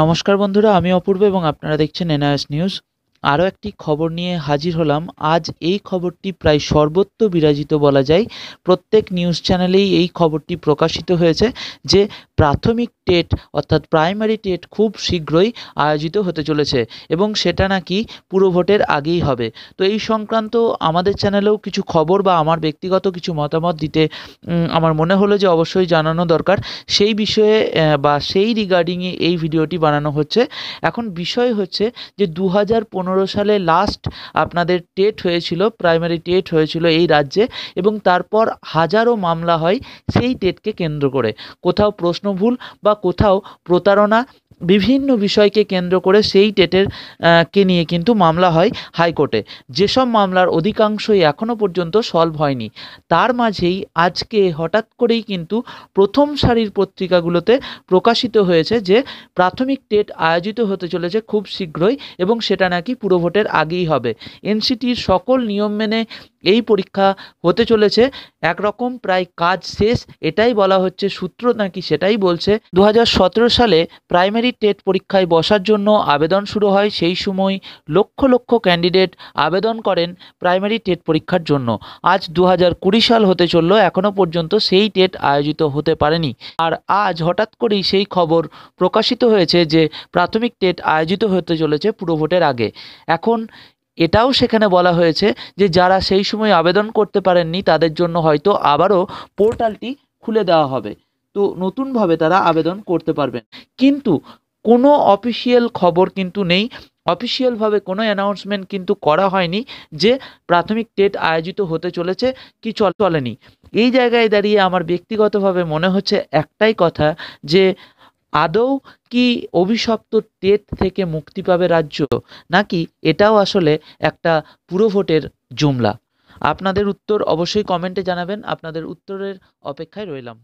নমস্কার বন্ধুরা আমি অপূর্ব এবং আপনারা দেখছেন এনআইএস নিউজ আরও একটি খবর নিয়ে হাজির হলাম আজ এই খবরটি প্রায় সর্বত্র বিরাজিত বলা যায় প্রত্যেক নিউজ চ্যানেলেই এই খবরটি প্রকাশিত হয়েছে যে প্রাথমিক টেট অর্থাৎ প্রাইমারি টেট খুব শীঘ্রই আয়োজিত হতে চলেছে এবং সেটা নাকি পুরো ভোটের আগেই হবে তো এই সংক্রান্ত আমাদের চ্যানেলেও কিছু খবর বা আমার ব্যক্তিগত কিছু মতামত দিতে আমার মনে হলো যে অবশ্যই জানানো দরকার সেই বিষয়ে বা সেই রিগার্ডিংয়ে এই ভিডিওটি বানানো হচ্ছে এখন বিষয় হচ্ছে যে দু হাজার পনেরো পনেরো সালে লাস্ট আপনাদের টেট হয়েছিল প্রাইমারি টেট হয়েছিল এই রাজ্যে এবং তারপর হাজারো মামলা হয় সেই টেটকে কেন্দ্র করে কোথাও প্রশ্ন ভুল বা কোথাও প্রতারণা বিভিন্ন বিষয়কে কেন্দ্র করে সেই টেটের কে নিয়ে কিন্তু মামলা হয় হাইকোর্টে যেসব মামলার অধিকাংশই এখনও পর্যন্ত সলভ হয়নি তার মাঝেই আজকে হঠাৎ করেই কিন্তু প্রথম সারির পত্রিকাগুলোতে প্রকাশিত হয়েছে যে প্রাথমিক টেট আয়োজিত হতে চলেছে খুব শীঘ্রই এবং সেটা নাকি পুরো ভোটের আগেই হবে এনসিটির সকল নিয়ম মেনে এই পরীক্ষা হতে চলেছে একরকম প্রায় কাজ শেষ এটাই বলা হচ্ছে সূত্র নাকি সেটাই বলছে দু সালে প্রাইমারি টেট পরীক্ষায় বসার জন্য আবেদন শুরু হয় সেই সময় লক্ষ লক্ষ ক্যান্ডিডেট আবেদন করেন প্রাইমারি টেট পরীক্ষার জন্য আজ দু সাল হতে চলল এখনও পর্যন্ত সেই টেট আয়োজিত হতে পারেনি আর আজ হঠাৎ করেই সেই খবর প্রকাশিত হয়েছে যে প্রাথমিক টেট আয়োজিত হতে চলেছে পুরো ভোটের আগে এখন এটাও সেখানে বলা হয়েছে যে যারা সেই সময় আবেদন করতে পারেননি তাদের জন্য হয়তো আবারও পোর্টালটি খুলে দেওয়া হবে তো নতুনভাবে তারা আবেদন করতে পারবেন কিন্তু কোনো অফিসিয়াল খবর কিন্তু নেই অফিসিয়ালভাবে কোনো অ্যানাউন্সমেন্ট কিন্তু করা হয়নি যে প্রাথমিক টেট আয়োজিত হতে চলেছে কি চলেনি এই জায়গায় দাঁড়িয়ে আমার ব্যক্তিগতভাবে মনে হচ্ছে একটাই কথা যে আদৌ কি অভিশপ্ত টেট থেকে মুক্তি পাবে রাজ্য নাকি এটাও আসলে একটা পুরো ভোটের জুমলা আপনাদের উত্তর অবশ্যই কমেন্টে জানাবেন আপনাদের উত্তরের অপেক্ষায় রইলাম